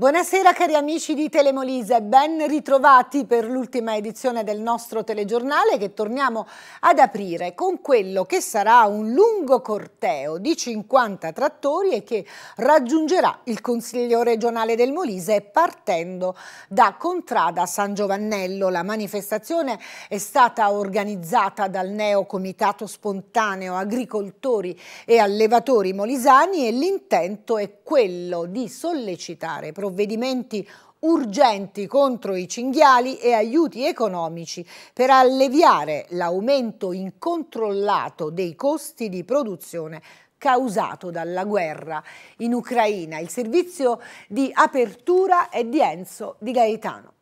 Buonasera cari amici di Telemolise, ben ritrovati per l'ultima edizione del nostro telegiornale che torniamo ad aprire con quello che sarà un lungo corteo di 50 trattori e che raggiungerà il Consiglio regionale del Molise partendo da Contrada San Giovannello. La manifestazione è stata organizzata dal neo comitato spontaneo agricoltori e allevatori molisani e l'intento è quello di sollecitare provvedimenti provvedimenti urgenti contro i cinghiali e aiuti economici per alleviare l'aumento incontrollato dei costi di produzione causato dalla guerra in Ucraina. Il servizio di apertura è di Enzo Di Gaetano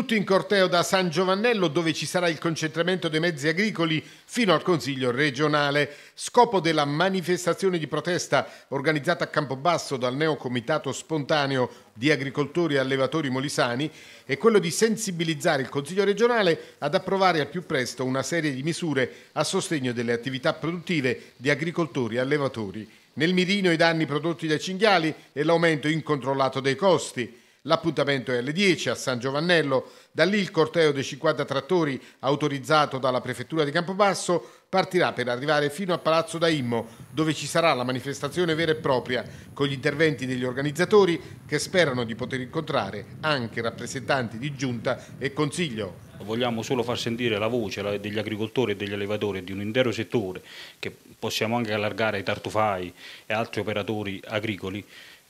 tutto in corteo da San Giovannello dove ci sarà il concentramento dei mezzi agricoli fino al Consiglio regionale. Scopo della manifestazione di protesta organizzata a Campobasso dal neocomitato spontaneo di agricoltori e allevatori molisani è quello di sensibilizzare il Consiglio regionale ad approvare al più presto una serie di misure a sostegno delle attività produttive di agricoltori e allevatori. Nel mirino i danni prodotti dai cinghiali e l'aumento incontrollato dei costi. L'appuntamento è alle 10 a San Giovannello, da lì il corteo dei 50 trattori autorizzato dalla prefettura di Campobasso partirà per arrivare fino a Palazzo Daimmo, dove ci sarà la manifestazione vera e propria, con gli interventi degli organizzatori che sperano di poter incontrare anche rappresentanti di giunta e consiglio. Vogliamo solo far sentire la voce degli agricoltori e degli allevatori di un intero settore che possiamo anche allargare ai tartufai e altri operatori agricoli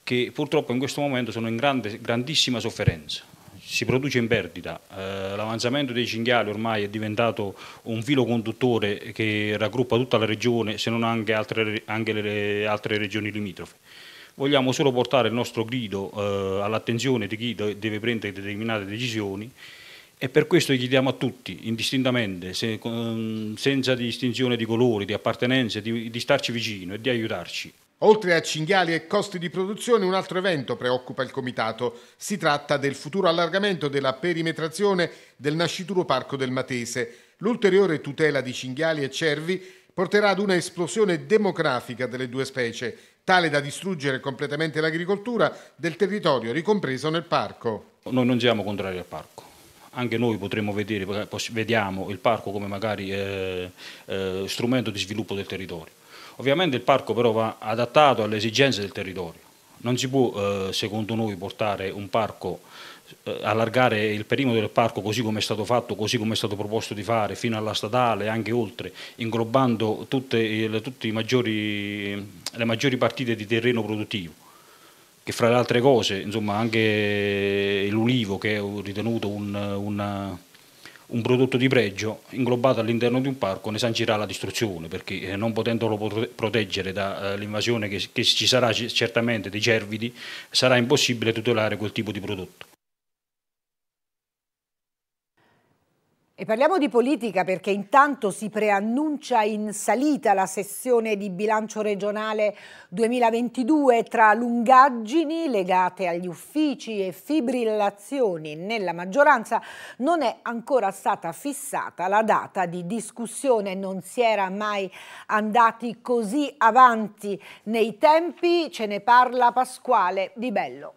che purtroppo in questo momento sono in grande, grandissima sofferenza. Si produce in perdita, eh, l'avanzamento dei cinghiali ormai è diventato un filo conduttore che raggruppa tutta la regione, se non anche, altre, anche le altre regioni limitrofe. Vogliamo solo portare il nostro grido eh, all'attenzione di chi deve prendere determinate decisioni e per questo chiediamo a tutti, indistintamente, se, senza distinzione di colori, di appartenenze, di, di starci vicino e di aiutarci. Oltre a cinghiali e costi di produzione, un altro evento preoccupa il Comitato. Si tratta del futuro allargamento della perimetrazione del nascituro Parco del Matese. L'ulteriore tutela di cinghiali e cervi porterà ad una esplosione demografica delle due specie, tale da distruggere completamente l'agricoltura del territorio ricompreso nel parco. Noi non siamo contrari al parco, anche noi potremmo vedere, vediamo il parco come magari eh, eh, strumento di sviluppo del territorio Ovviamente il parco però va adattato alle esigenze del territorio. Non si può, eh, secondo noi, portare un parco, eh, allargare il perimetro del parco così come è stato fatto, così come è stato proposto di fare, fino alla statale e anche oltre, inglobando tutte, le, tutte maggiori, le maggiori partite di terreno produttivo che fra le altre cose, insomma, anche l'ulivo che è ritenuto un, una, un prodotto di pregio inglobato all'interno di un parco ne sancirà la distruzione perché eh, non potendolo proteggere dall'invasione eh, che, ci sarà certamente dei cervidi sarà impossibile tutelare quel tipo di prodotto. E parliamo di politica perché intanto si preannuncia in salita la sessione di bilancio regionale 2022 tra lungaggini legate agli uffici e fibrillazioni. Nella maggioranza non è ancora stata fissata la data di discussione, non si era mai andati così avanti nei tempi, ce ne parla Pasquale Di Bello.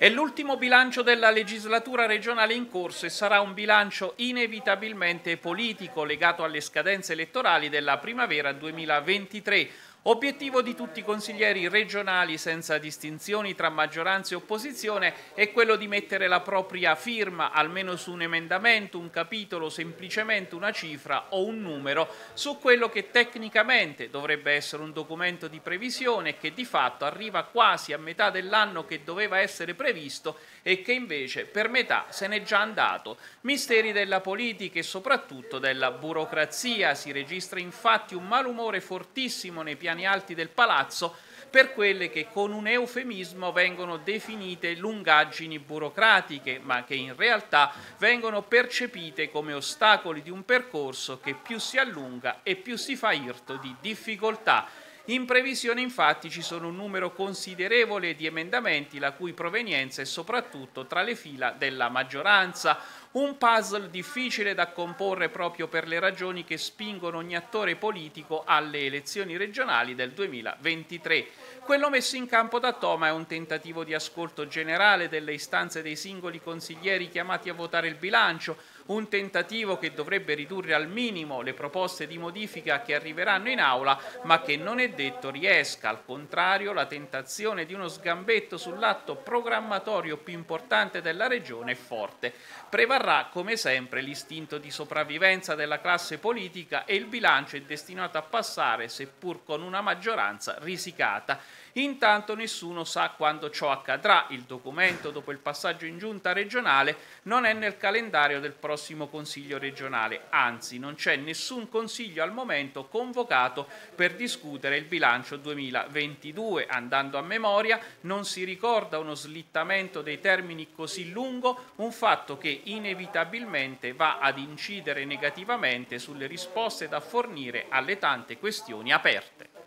È l'ultimo bilancio della legislatura regionale in corso e sarà un bilancio inevitabilmente politico legato alle scadenze elettorali della primavera 2023. Obiettivo di tutti i consiglieri regionali senza distinzioni tra maggioranza e opposizione è quello di mettere la propria firma almeno su un emendamento, un capitolo, semplicemente una cifra o un numero su quello che tecnicamente dovrebbe essere un documento di previsione che di fatto arriva quasi a metà dell'anno che doveva essere previsto e che invece per metà se n'è già andato. Misteri della politica e soprattutto della burocrazia. Si registra infatti un malumore fortissimo nei piani piani alti del palazzo per quelle che con un eufemismo vengono definite lungaggini burocratiche, ma che in realtà vengono percepite come ostacoli di un percorso che più si allunga e più si fa irto di difficoltà in previsione infatti ci sono un numero considerevole di emendamenti la cui provenienza è soprattutto tra le fila della maggioranza, un puzzle difficile da comporre proprio per le ragioni che spingono ogni attore politico alle elezioni regionali del 2023. Quello messo in campo da Toma è un tentativo di ascolto generale delle istanze dei singoli consiglieri chiamati a votare il bilancio, un tentativo che dovrebbe ridurre al minimo le proposte di modifica che arriveranno in aula, ma che non è detto riesca. Al contrario, la tentazione di uno sgambetto sull'atto programmatorio più importante della Regione è forte. Prevarrà, come sempre, l'istinto di sopravvivenza della classe politica e il bilancio è destinato a passare, seppur con una maggioranza risicata. Intanto nessuno sa quando ciò accadrà. Il documento, dopo il passaggio in giunta regionale, non è nel calendario del prossimo Consiglio regionale, anzi non c'è nessun Consiglio al momento convocato per discutere il bilancio 2022. Andando a memoria, non si ricorda uno slittamento dei termini così lungo, un fatto che inevitabilmente va ad incidere negativamente sulle risposte da fornire alle tante questioni aperte.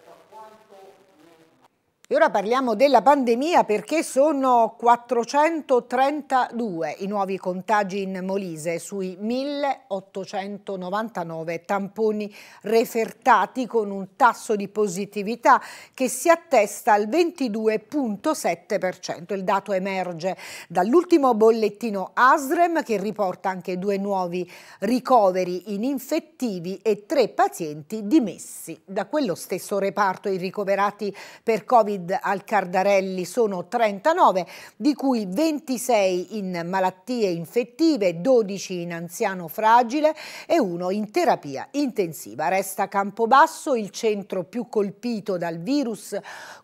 E ora parliamo della pandemia perché sono 432 i nuovi contagi in Molise sui 1899 tamponi refertati con un tasso di positività che si attesta al 22.7%. Il dato emerge dall'ultimo bollettino ASREM che riporta anche due nuovi ricoveri in infettivi e tre pazienti dimessi da quello stesso reparto i ricoverati per Covid Said Al-Cardarelli sono 39, di cui 26 in malattie infettive, 12 in anziano fragile e uno in terapia intensiva. Resta Campobasso il centro più colpito dal virus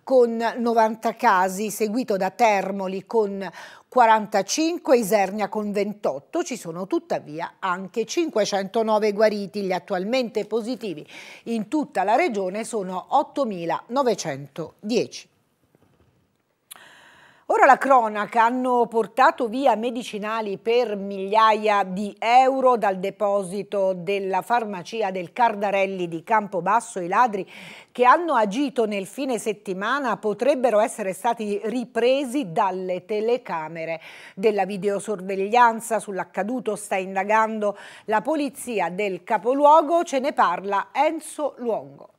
con 90 casi, seguito da Termoli con 45 Isernia con 28, ci sono tuttavia anche 509 guariti, gli attualmente positivi in tutta la regione sono 8.910. Ora la cronaca hanno portato via medicinali per migliaia di euro dal deposito della farmacia del Cardarelli di Campobasso. I ladri che hanno agito nel fine settimana potrebbero essere stati ripresi dalle telecamere della videosorveglianza. Sull'accaduto sta indagando la polizia del capoluogo, ce ne parla Enzo Luongo.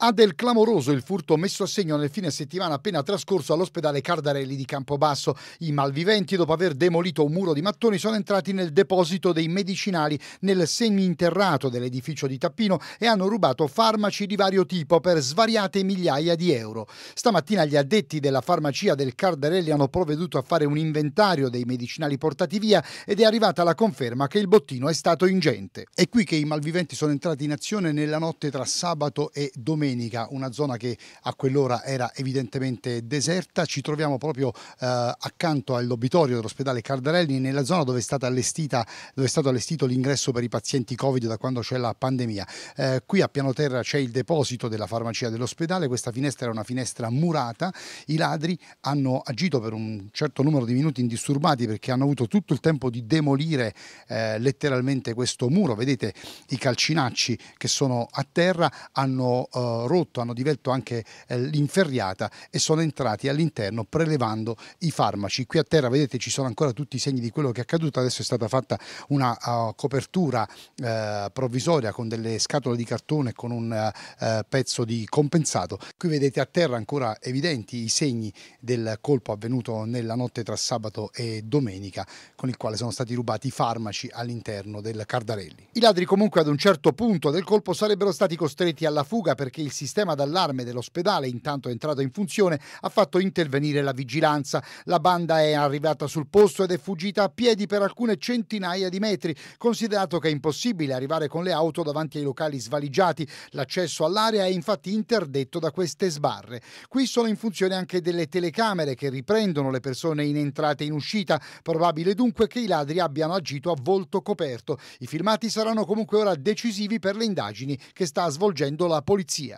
Ha del clamoroso il furto messo a segno nel fine settimana appena trascorso all'ospedale Cardarelli di Campobasso. I malviventi, dopo aver demolito un muro di mattoni, sono entrati nel deposito dei medicinali nel seminterrato dell'edificio di Tappino e hanno rubato farmaci di vario tipo per svariate migliaia di euro. Stamattina gli addetti della farmacia del Cardarelli hanno provveduto a fare un inventario dei medicinali portati via ed è arrivata la conferma che il bottino è stato ingente. È qui che i malviventi sono entrati in azione nella notte tra sabato e domenica domenica, una zona che a quell'ora era evidentemente deserta. Ci troviamo proprio eh, accanto all'obitorio dell'ospedale Cardarelli, nella zona dove è, stata allestita, dove è stato allestito l'ingresso per i pazienti Covid da quando c'è la pandemia. Eh, qui a piano terra c'è il deposito della farmacia dell'ospedale, questa finestra era una finestra murata. I ladri hanno agito per un certo numero di minuti indisturbati perché hanno avuto tutto il tempo di demolire eh, letteralmente questo muro. Vedete i calcinacci che sono a terra, hanno eh, rotto, hanno divelto anche eh, l'inferriata e sono entrati all'interno prelevando i farmaci. Qui a terra vedete ci sono ancora tutti i segni di quello che è accaduto, adesso è stata fatta una uh, copertura uh, provvisoria con delle scatole di cartone con un uh, pezzo di compensato. Qui vedete a terra ancora evidenti i segni del colpo avvenuto nella notte tra sabato e domenica con il quale sono stati rubati i farmaci all'interno del Cardarelli. I ladri comunque ad un certo punto del colpo sarebbero stati costretti alla fuga perché il sistema d'allarme dell'ospedale, intanto entrato in funzione, ha fatto intervenire la vigilanza. La banda è arrivata sul posto ed è fuggita a piedi per alcune centinaia di metri, considerato che è impossibile arrivare con le auto davanti ai locali svaligiati. L'accesso all'area è infatti interdetto da queste sbarre. Qui sono in funzione anche delle telecamere che riprendono le persone in entrata e in uscita, probabile dunque che i ladri abbiano agito a volto coperto. I filmati saranno comunque ora decisivi per le indagini che sta svolgendo la polizia.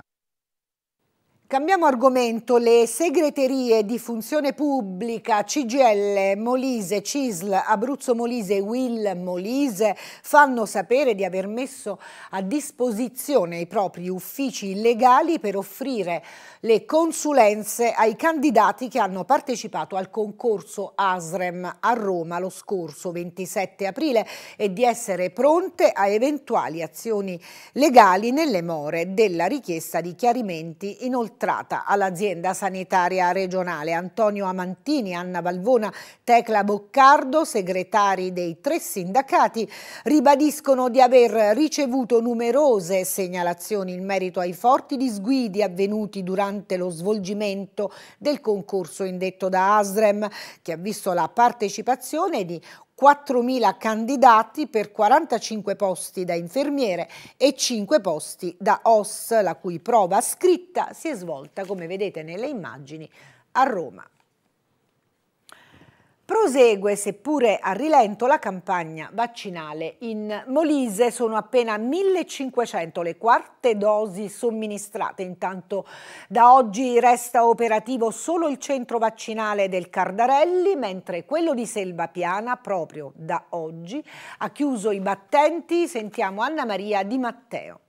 Cambiamo argomento, le segreterie di funzione pubblica CGL, Molise, CISL, Abruzzo Molise e Will Molise fanno sapere di aver messo a disposizione i propri uffici legali per offrire le consulenze ai candidati che hanno partecipato al concorso ASREM a Roma lo scorso 27 aprile e di essere pronte a eventuali azioni legali nelle more della richiesta di chiarimenti inoltre sottratta all'azienda sanitaria regionale. Antonio Amantini, Anna Valvona, Tecla Boccardo, segretari dei tre sindacati, ribadiscono di aver ricevuto numerose segnalazioni in merito ai forti disguidi avvenuti durante lo svolgimento del concorso indetto da Asrem, che ha visto la partecipazione di 4.000 candidati per 45 posti da infermiere e 5 posti da OS, la cui prova scritta si è svolta, come vedete nelle immagini, a Roma. Prosegue, seppure a rilento, la campagna vaccinale. In Molise sono appena 1500 le quarte dosi somministrate. Intanto da oggi resta operativo solo il centro vaccinale del Cardarelli, mentre quello di Selvapiana, proprio da oggi, ha chiuso i battenti. Sentiamo Anna Maria Di Matteo.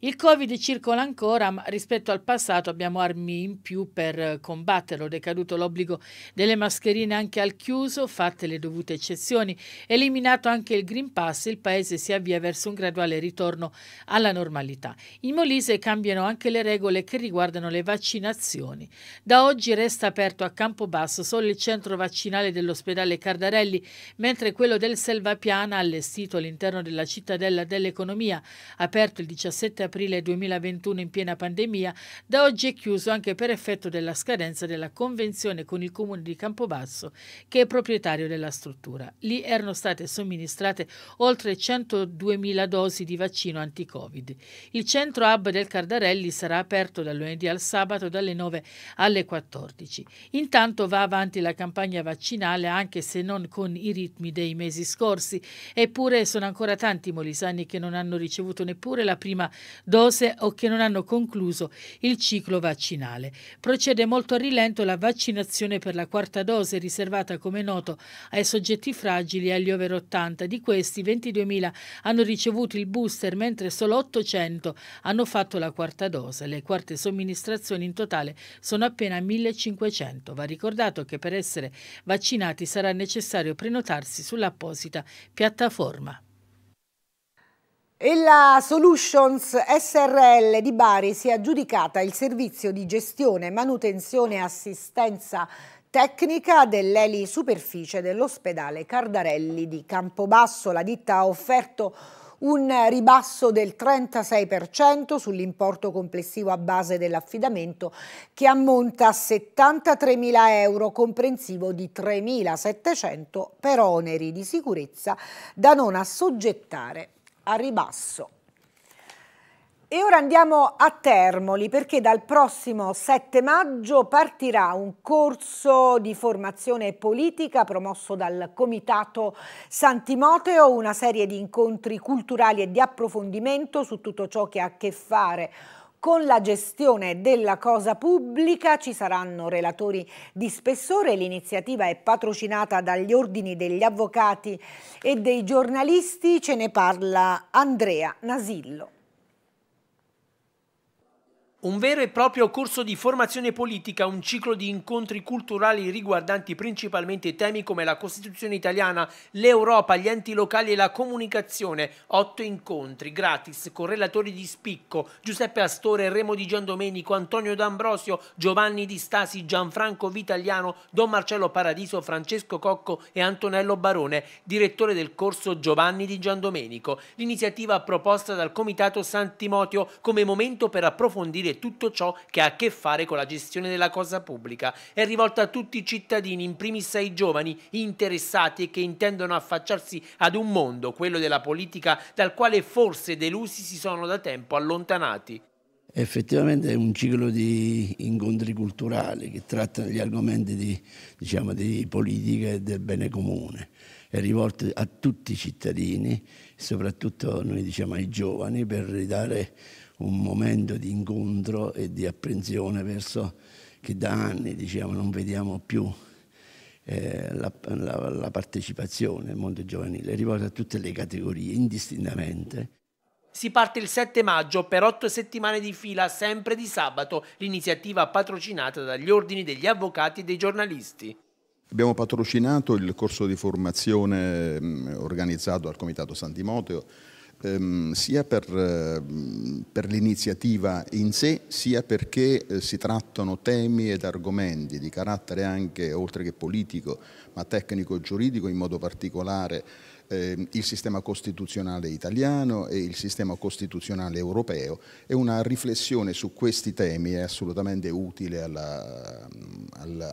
Il Covid circola ancora, ma rispetto al passato abbiamo armi in più per combatterlo. Decaduto l'obbligo delle mascherine anche al chiuso, fatte le dovute eccezioni, eliminato anche il Green Pass, il paese si avvia verso un graduale ritorno alla normalità. In Molise cambiano anche le regole che riguardano le vaccinazioni. Da oggi resta aperto a Campobasso solo il centro vaccinale dell'ospedale Cardarelli, mentre quello del Selvapiana, allestito all'interno della cittadella dell'economia, aperto il 17 aprile aprile 2021 in piena pandemia, da oggi è chiuso anche per effetto della scadenza della convenzione con il comune di Campobasso, che è proprietario della struttura. Lì erano state somministrate oltre 102.000 dosi di vaccino anti-Covid. Il centro hub del Cardarelli sarà aperto dal lunedì al sabato dalle 9 alle 14. Intanto va avanti la campagna vaccinale anche se non con i ritmi dei mesi scorsi, eppure sono ancora tanti molisani che non hanno ricevuto neppure la prima dose o che non hanno concluso il ciclo vaccinale. Procede molto a rilento la vaccinazione per la quarta dose riservata come noto ai soggetti fragili e agli over 80. Di questi 22.000 hanno ricevuto il booster mentre solo 800 hanno fatto la quarta dose. Le quarte somministrazioni in totale sono appena 1.500. Va ricordato che per essere vaccinati sarà necessario prenotarsi sull'apposita piattaforma. E la Solutions SRL di Bari si è aggiudicata il servizio di gestione, manutenzione e assistenza tecnica dell'Eli Superficie dell'ospedale Cardarelli di Campobasso. La ditta ha offerto un ribasso del 36% sull'importo complessivo a base dell'affidamento che ammonta a 73.000 euro comprensivo di 3.700 per oneri di sicurezza da non assoggettare a ribasso. E ora andiamo a Termoli perché dal prossimo 7 maggio partirà un corso di formazione politica promosso dal Comitato Santimoteo, una serie di incontri culturali e di approfondimento su tutto ciò che ha a che fare con con la gestione della cosa pubblica ci saranno relatori di spessore, l'iniziativa è patrocinata dagli ordini degli avvocati e dei giornalisti, ce ne parla Andrea Nasillo. Un vero e proprio corso di formazione politica, un ciclo di incontri culturali riguardanti principalmente temi come la Costituzione italiana, l'Europa, gli enti locali e la comunicazione. Otto incontri gratis con relatori di spicco Giuseppe Astore, Remo di Giandomenico, Antonio D'Ambrosio, Giovanni Di Stasi, Gianfranco Vitaliano, Don Marcello Paradiso, Francesco Cocco e Antonello Barone, direttore del corso Giovanni di Giandomenico. L'iniziativa proposta dal Comitato San Timotio come momento per approfondire tutto ciò che ha a che fare con la gestione della cosa pubblica. È rivolta a tutti i cittadini, in primis ai giovani interessati e che intendono affacciarsi ad un mondo, quello della politica, dal quale forse delusi si sono da tempo allontanati. Effettivamente è un ciclo di incontri culturali che trattano gli argomenti di, diciamo, di politica e del bene comune è rivolto a tutti i cittadini, soprattutto noi diciamo ai giovani, per ridare un momento di incontro e di apprensione verso che da anni diciamo, non vediamo più eh, la, la, la, partecipazione al mondo giovanile, a tutte le categorie indistintamente. Si parte il 7 maggio per otto settimane di fila, sempre di sabato, l'iniziativa patrocinata dagli ordini degli avvocati e dei giornalisti. Abbiamo patrocinato il corso di formazione mm, organizzato dal Comitato San Timoteo ehm, sia per, eh, per l'iniziativa in sé, sia perché eh, si trattano temi ed argomenti di carattere anche, oltre che politico, ma tecnico-giuridico in modo particolare, eh, il sistema costituzionale italiano e il sistema costituzionale europeo e una riflessione su questi temi è assolutamente utile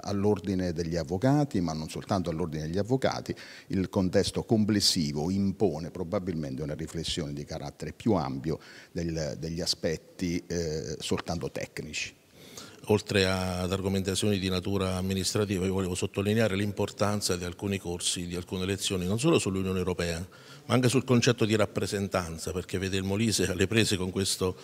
all'ordine degli avvocati, ma non soltanto all'ordine degli avvocati, il contesto complessivo impone probabilmente una riflessione di carattere più ampio del, degli aspetti eh, soltanto tecnici. Oltre ad argomentazioni di natura amministrativa, io volevo sottolineare l'importanza di alcuni corsi, di alcune lezioni, non solo sull'Unione Europea, ma anche sul concetto di rappresentanza, perché vede il Molise alle prese con questo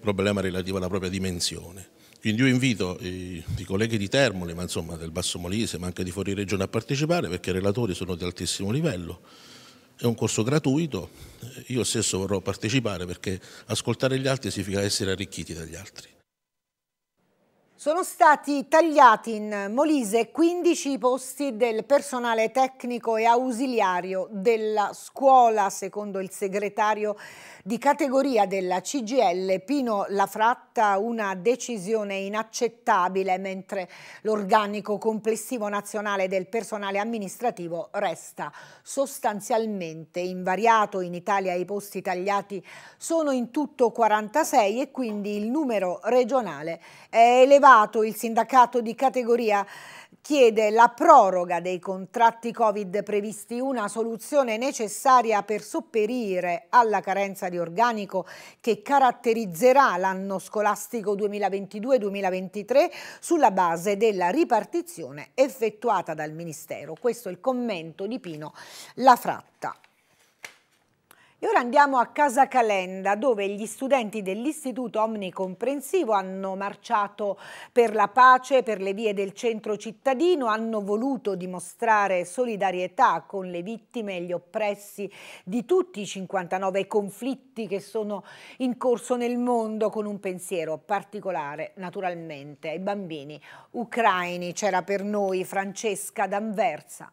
problema relativo alla propria dimensione. Quindi io invito i, i, colleghi di Termoli, ma insomma del Basso Molise, ma anche di fuori regione a partecipare perché i relatori sono di altissimo livello. È un corso gratuito, io stesso vorrò partecipare perché ascoltare gli altri significa essere arricchiti dagli altri. Sono stati tagliati in Molise 15 posti del personale tecnico e ausiliario della scuola, secondo il segretario di categoria della CGL Pino Lafratta, una decisione inaccettabile, mentre l'organico complessivo nazionale del personale amministrativo resta sostanzialmente invariato. In Italia i posti tagliati sono in tutto 46 e quindi il numero regionale è elevato Stato, il sindacato di categoria chiede la proroga dei contratti Covid previsti, una soluzione necessaria per sopperire alla carenza di organico che caratterizzerà l'anno scolastico 2022-2023 sulla base della ripartizione effettuata dal Ministero. Questo è il commento di Pino La Fratta. E ora andiamo a Casa Calenda dove gli studenti dell'Istituto Omnicomprensivo hanno marciato per la pace, per le vie del centro cittadino, hanno voluto dimostrare solidarietà con le vittime e gli oppressi di tutti i 59 conflitti che sono in corso nel mondo con un pensiero particolare naturalmente ai bambini ucraini. C'era per noi Francesca D'Anversa.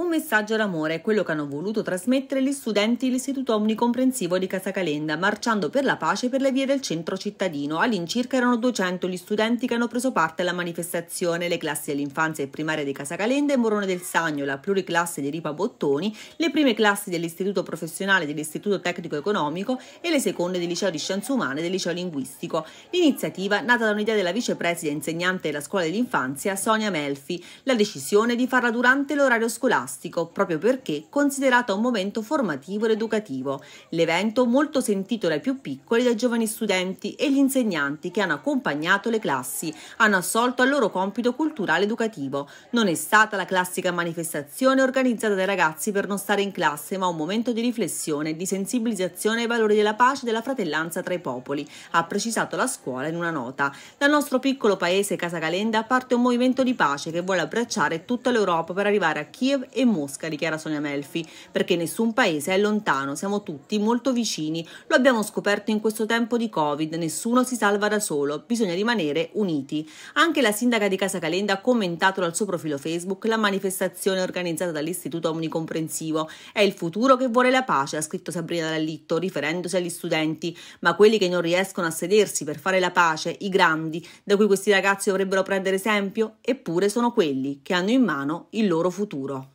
Un messaggio all'amore quello che hanno voluto trasmettere gli studenti dell'Istituto Omnicomprensivo di Casacalenda, marciando per la pace per le vie del centro cittadino. All'incirca erano 200 gli studenti che hanno preso parte alla manifestazione. Le classi dell'infanzia e primaria di Casacalenda e Morone del Sagno, la pluriclasse di Ripa Bottoni, le prime classi dell'Istituto Professionale dell'Istituto Tecnico Economico e le seconde del Liceo di Scienze Umane e del Liceo Linguistico. L'iniziativa, nata da un'idea della vicepresidente insegnante della scuola dell'infanzia, Sonia Melfi, la decisione di farla durante l'orario scolastico scolastico, proprio perché considerata un momento formativo ed educativo, l'evento molto sentito dai più piccoli, dai giovani studenti e gli insegnanti che hanno accompagnato le classi, hanno assolto al loro compito culturale educativo. Non è stata la classica manifestazione organizzata dai ragazzi per non stare in classe, ma un momento di riflessione e di sensibilizzazione ai valori della pace e della fratellanza tra i popoli, ha precisato la scuola in una nota. Dal nostro piccolo paese Casa Calenda parte un movimento di pace che vuole abbracciare tutta l'Europa per arrivare a Kiev e e Mosca, dichiara Sonia Melfi, perché nessun paese è lontano, siamo tutti molto vicini. Lo abbiamo scoperto in questo tempo di Covid, nessuno si salva da solo, bisogna rimanere uniti. Anche la sindaca di Casa Calenda ha commentato dal suo profilo Facebook la manifestazione organizzata dall'Istituto Omnicomprensivo. È il futuro che vuole la pace, ha scritto Sabrina Dallitto, riferendosi agli studenti, ma quelli che non riescono a sedersi per fare la pace, i grandi, da cui questi ragazzi dovrebbero prendere esempio, eppure sono quelli che hanno in mano il loro futuro.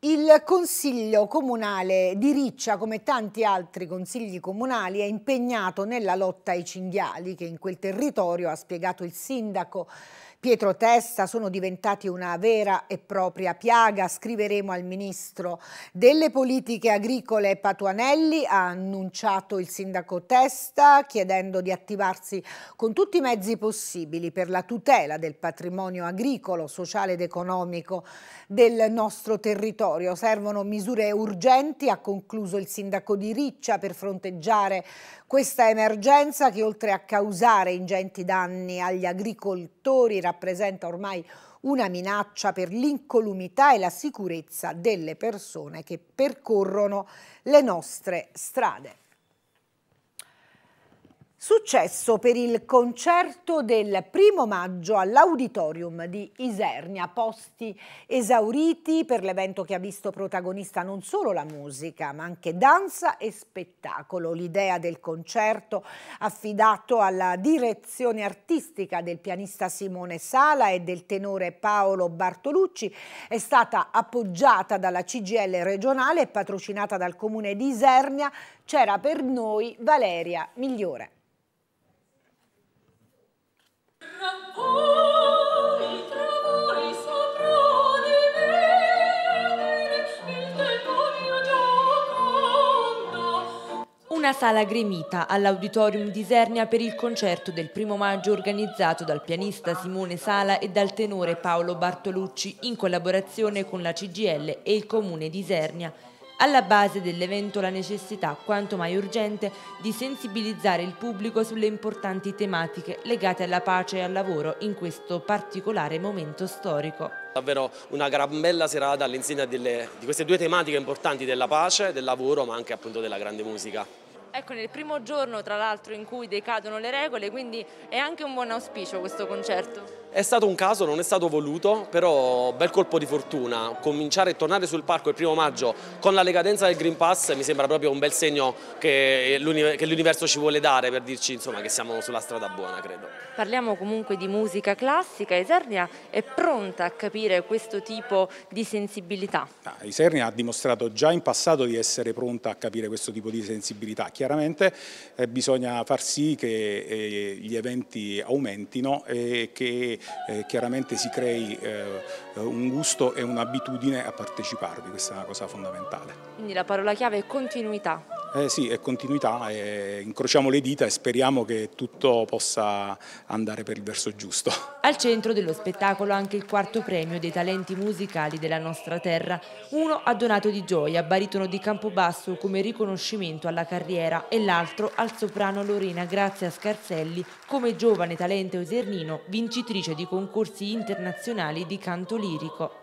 Il Consiglio Comunale di Riccia, come tanti altri consigli comunali, è impegnato nella lotta ai cinghiali che in quel territorio, ha spiegato il sindaco Pietro Testa sono diventati una vera e propria piaga, scriveremo al Ministro delle Politiche Agricole Patuanelli, ha annunciato il Sindaco Testa chiedendo di attivarsi con tutti i mezzi possibili per la tutela del patrimonio agricolo, sociale ed economico del nostro territorio. Servono misure urgenti, ha concluso il Sindaco di Riccia, per fronteggiare questa emergenza che oltre a causare ingenti danni agli agricoltori rappresenta ormai una minaccia per l'incolumità e la sicurezza delle persone che percorrono le nostre strade. Successo per il concerto del primo maggio all'auditorium di Isernia, posti esauriti per l'evento che ha visto protagonista non solo la musica, ma anche danza e spettacolo. L'idea del concerto affidato alla direzione artistica del pianista Simone Sala e del tenore Paolo Bartolucci è stata appoggiata dalla CGL regionale e patrocinata dal comune di Isernia. C'era per noi Valeria Migliore. Una sala gremita all'Auditorium di Isernia per il concerto del primo maggio organizzato dal pianista Simone Sala e dal tenore Paolo Bartolucci in collaborazione con la CGL e il Comune di Isernia. Alla base dell'evento la necessità, quanto mai urgente, di sensibilizzare il pubblico sulle importanti tematiche legate alla pace e al lavoro in questo particolare momento storico. Davvero una gran bella serata all'insegna di queste due tematiche importanti della pace, del lavoro ma anche appunto della grande musica. Ecco, nel primo giorno tra l'altro in cui decadono le regole, quindi è anche un buon auspicio questo concerto. È stato un caso, non è stato voluto, però bel colpo di fortuna. Cominciare e tornare sul parco il primo maggio con la legadenza del Green Pass mi sembra proprio un bel segno che l'universo ci vuole dare per dirci insomma, che siamo sulla strada buona, credo. Parliamo comunque di musica classica. Isernia è pronta a capire questo tipo di sensibilità? Ah, Isernia ha dimostrato già in passato di essere pronta a capire questo tipo di sensibilità. Chiaramente eh, bisogna far sì che eh, gli eventi aumentino e che eh, chiaramente si crei eh, un gusto e un'abitudine a parteciparvi, questa è una cosa fondamentale. Quindi la parola chiave è continuità. Eh sì, è continuità, è... incrociamo le dita e speriamo che tutto possa andare per il verso giusto. Al centro dello spettacolo anche il quarto premio dei talenti musicali della nostra terra, uno a Donato Di Gioia, baritono di Campobasso come riconoscimento alla carriera e l'altro al soprano Lorena Grazia Scarzelli come giovane talente osernino vincitrice di concorsi internazionali di canto lirico.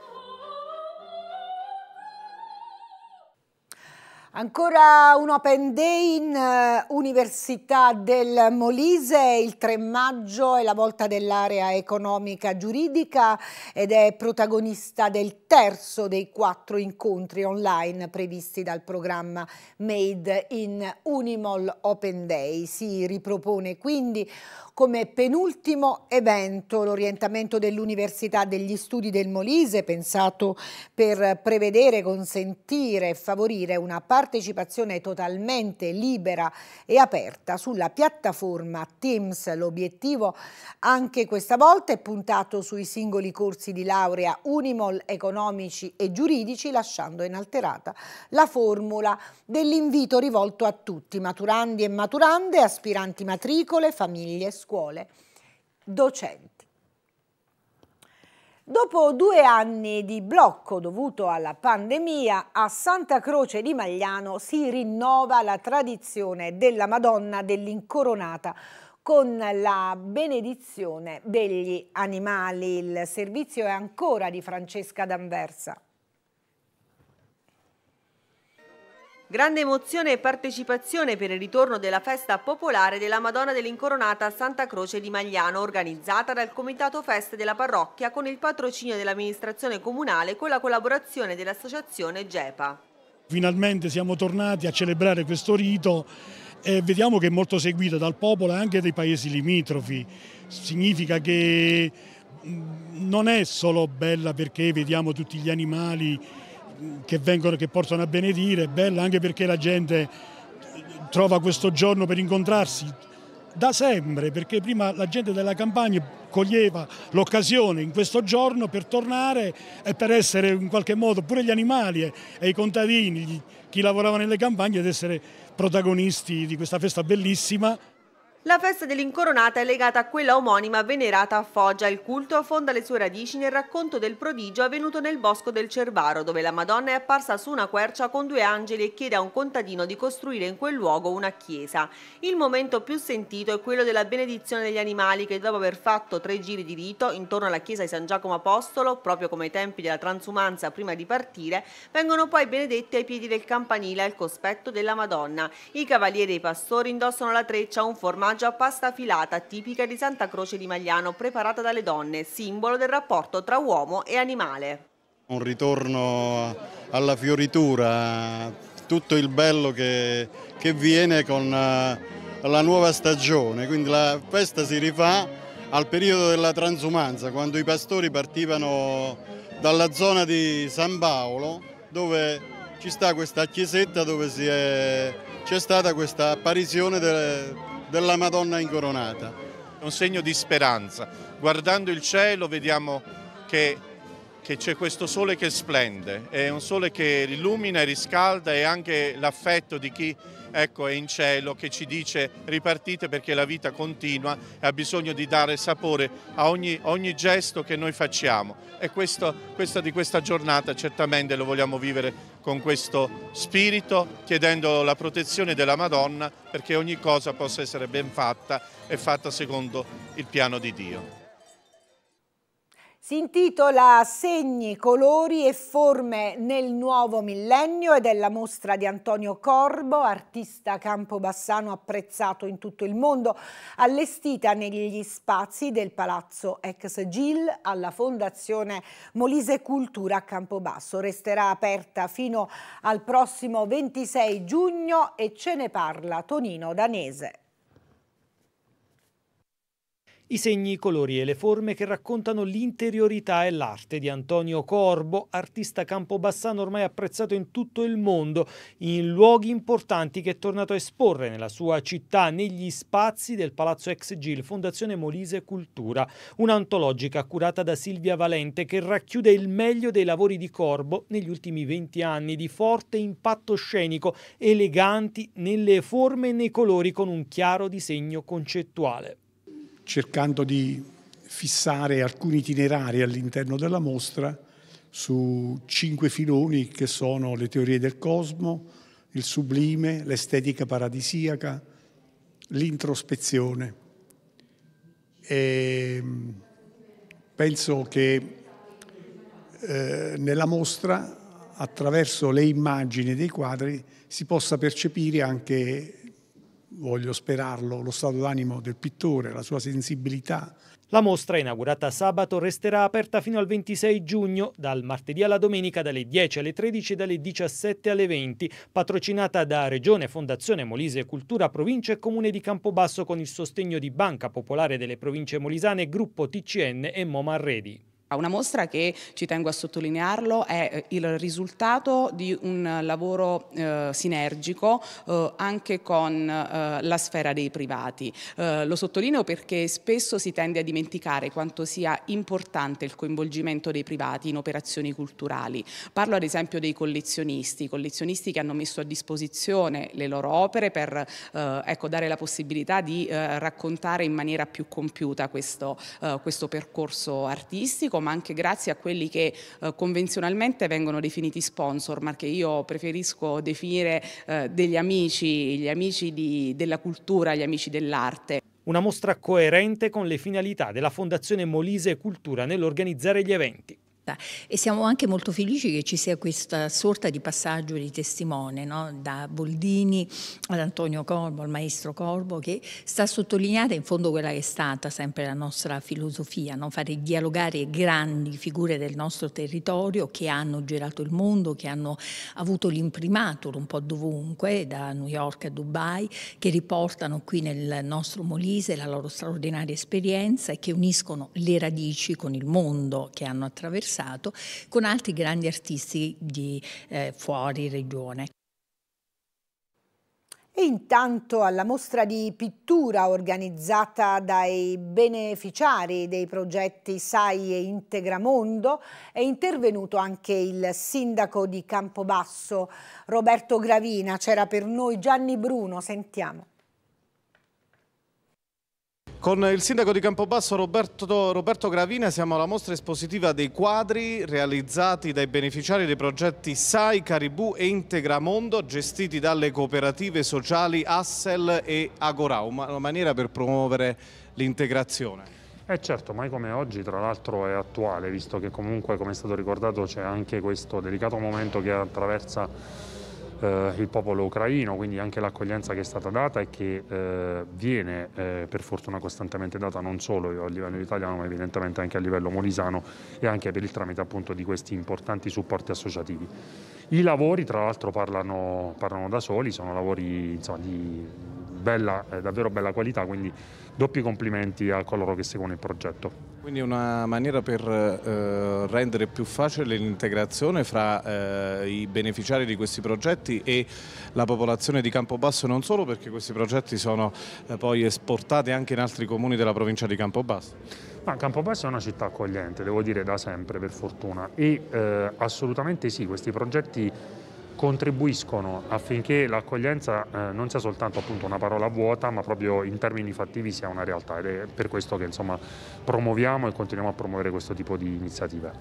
Ancora un Open Day in eh, Università del Molise, il 3 maggio è la volta dell'area economica giuridica ed è protagonista del terzo dei quattro incontri online previsti dal programma Made in Unimol Open Day. Si ripropone quindi come penultimo evento l'orientamento dell'Università degli Studi del Molise pensato per prevedere, consentire e favorire una partecipazione partecipazione totalmente libera e aperta sulla piattaforma Teams. L'obiettivo anche questa volta è puntato sui singoli corsi di laurea Unimol economici e giuridici lasciando inalterata la formula dell'invito rivolto a tutti, maturandi e maturande, aspiranti matricole, famiglie, scuole, docenti. Dopo due anni di blocco dovuto alla pandemia, a Santa Croce di Magliano si rinnova la tradizione della Madonna dell'Incoronata con la benedizione degli animali. Il servizio è ancora di Francesca D'Anversa. Grande emozione e partecipazione per il ritorno della festa popolare della Madonna dell'Incoronata a Santa Croce di Magliano, organizzata dal Comitato Feste della Parrocchia con il patrocinio dell'amministrazione comunale e con la collaborazione dell'associazione GEPA. Finalmente siamo tornati a celebrare questo rito e vediamo che è molto seguito dal popolo e anche dai paesi limitrofi. Significa che mm, non è solo bella perché vediamo tutti gli animali che, vengono, che portano a benedire, è bella anche perché la gente trova questo giorno per incontrarsi da sempre, perché prima la gente della campagna coglieva l'occasione in questo giorno per tornare e per essere in qualche modo pure gli animali e i contadini, chi lavorava nelle campagne, ad essere protagonisti di questa festa bellissima. La festa dell'incoronata è legata a quella omonima venerata a Foggia. Il culto affonda le sue radici nel racconto del prodigio avvenuto nel bosco del Cervaro, dove la Madonna è apparsa su una quercia con due angeli e chiede a un contadino di costruire in quel luogo una chiesa. Il momento più sentito è quello della benedizione degli animali che dopo aver fatto tre giri di rito intorno alla chiesa di San Giacomo Apostolo, proprio come ai tempi della transumanza prima di partire, vengono poi benedetti ai piedi del campanile al cospetto della Madonna. I cavalieri e i pastori indossano la treccia, un formaggio omaggio a pasta filata tipica di Santa Croce di Magliano preparata dalle donne, simbolo del rapporto tra uomo e animale. Un ritorno alla fioritura, tutto il bello che, che viene con eh, la nuova stagione, quindi la festa si rifà al periodo della transumanza, quando i pastori partivano dalla zona di San Paolo, dove ci sta questa chiesetta dove c'è stata questa apparizione delle, della Madonna incoronata. È un segno di speranza. Guardando il cielo vediamo che che c'è questo sole che splende, è un sole che illumina e riscalda e anche l'affetto di chi ecco, è in cielo che ci dice ripartite perché la vita continua e ha bisogno di dare sapore a ogni, ogni gesto che noi facciamo. E questo, questo di questa giornata certamente lo vogliamo vivere con questo spirito, chiedendo la protezione della Madonna perché ogni cosa possa essere ben fatta e fatta secondo il piano di Dio. Si intitola Segni, colori e forme nel nuovo millennio ed è la mostra di Antonio Corbo, artista campobassano apprezzato in tutto il mondo, allestita negli spazi del Palazzo Ex Gil alla Fondazione Molise Cultura a Campobasso. Resterà aperta fino al prossimo 26 giugno e ce ne parla Tonino Danese. I segni, i colori e le forme che raccontano l'interiorità e l'arte di Antonio Corbo, artista campobassano ormai apprezzato in tutto il mondo, in luoghi importanti che è tornato a esporre nella sua città, negli spazi del Palazzo Ex Gil, Fondazione Molise Cultura, un'antologica curata da Silvia Valente che racchiude il meglio dei lavori di Corbo negli ultimi 20 anni di forte impatto scenico, eleganti nelle forme e nei colori con un chiaro disegno concettuale cercando di fissare alcuni itinerari all'interno della mostra su cinque filoni che sono le teorie del cosmo, il sublime, l'estetica paradisiaca, l'introspezione. E mm, penso che eh, nella mostra, attraverso le immagini dei quadri, si possa percepire anche voglio sperarlo, lo stato d'animo del pittore, la sua sensibilità. La mostra, inaugurata sabato, resterà aperta fino al 26 giugno, dal martedì alla domenica dalle 10 alle 13 e dalle 17 alle 20, patrocinata da Regione, Fondazione Molise Cultura, Provincia e Comune di Campobasso con il sostegno di Banca Popolare delle Province Molisane, Gruppo TCN e Momarredi una mostra che, ci tengo a sottolinearlo, è eh, il risultato di un lavoro eh, sinergico eh, anche con eh, la sfera dei privati. Eh, lo sottolineo perché spesso si tende a dimenticare quanto sia importante il coinvolgimento dei privati in operazioni culturali. Parlo ad esempio dei collezionisti, collezionisti che hanno messo a disposizione le loro opere per eh, ecco, dare la possibilità di raccontare in maniera più compiuta questo, questo percorso artistico ma anche grazie a quelli che eh, convenzionalmente vengono definiti sponsor, ma che io preferisco definire eh, degli amici, gli amici di, della cultura, gli amici dell'arte. Una mostra coerente con le finalità della Fondazione Molise Cultura nell'organizzare gli eventi. E siamo anche molto felici che ci sia questa sorta di passaggio di testimone, no? da Boldini ad Antonio Corbo, al maestro Corbo, che sta sottolineata in fondo quella che è stata sempre la nostra filosofia, no? fare dialogare grandi figure del nostro territorio che hanno girato il mondo, che hanno avuto l'imprimatur un po' dovunque, da New York a Dubai, che riportano qui nel nostro Molise la loro straordinaria esperienza e che uniscono le radici con il mondo che hanno attraversato passato con altri grandi artisti di eh, fuori regione. E intanto alla mostra di pittura organizzata dai beneficiari dei progetti SAI e Integra Mondo è intervenuto anche il sindaco di Campobasso Roberto Gravina, c'era per noi Gianni Bruno, sentiamo. Con il sindaco di Campobasso Roberto, Roberto, Gravina siamo alla mostra espositiva dei quadri realizzati dai beneficiari dei progetti SAI, Caribù e Integramondo gestiti dalle cooperative sociali Assel e Agora, una maniera per promuovere l'integrazione. Eh certo, mai come oggi tra l'altro è attuale, visto che comunque come è stato ricordato c'è anche questo delicato momento che attraversa eh, il popolo ucraino, quindi anche l'accoglienza che è stata data e che eh, viene eh, per fortuna costantemente data non solo a livello italiano ma evidentemente anche a livello molisano e anche per il tramite appunto di questi importanti supporti associativi. I lavori tra l'altro parlano, parlano da soli, sono lavori insomma, di bella, eh, davvero bella qualità, quindi doppi complimenti a coloro che seguono il progetto. Quindi una maniera per eh, rendere più facile l'integrazione fra eh, i beneficiari di questi progetti e la popolazione di Campobasso non solo perché questi progetti sono eh, poi esportati anche in altri comuni della provincia di Campobasso. Ma Campobasso è una città accogliente, devo dire da sempre per fortuna e eh, assolutamente sì, questi progetti contribuiscono affinché l'accoglienza eh, non sia soltanto appunto, una parola vuota, ma proprio in termini fattivi sia una realtà ed è per questo che insomma, promuoviamo e continuiamo a promuovere questo tipo di iniziative.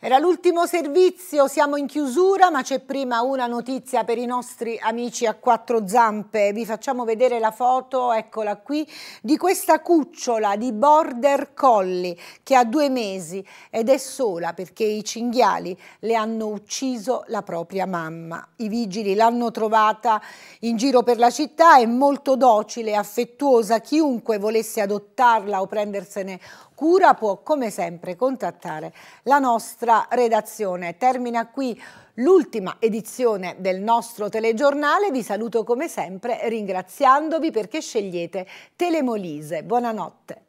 Era l'ultimo servizio, siamo in chiusura, ma c'è prima una notizia per i nostri amici a quattro zampe. Vi facciamo vedere la foto, eccola qui, di questa cucciola di Border Collie che ha due mesi ed è sola perché i cinghiali le hanno ucciso la propria mamma. I vigili l'hanno trovata in giro per la città, è molto docile, affettuosa, chiunque volesse adottarla o prendersene cura può come sempre contattare la nostra redazione. Termina qui l'ultima edizione del nostro telegiornale. Vi saluto come sempre ringraziandovi perché scegliete Telemolise. Buonanotte.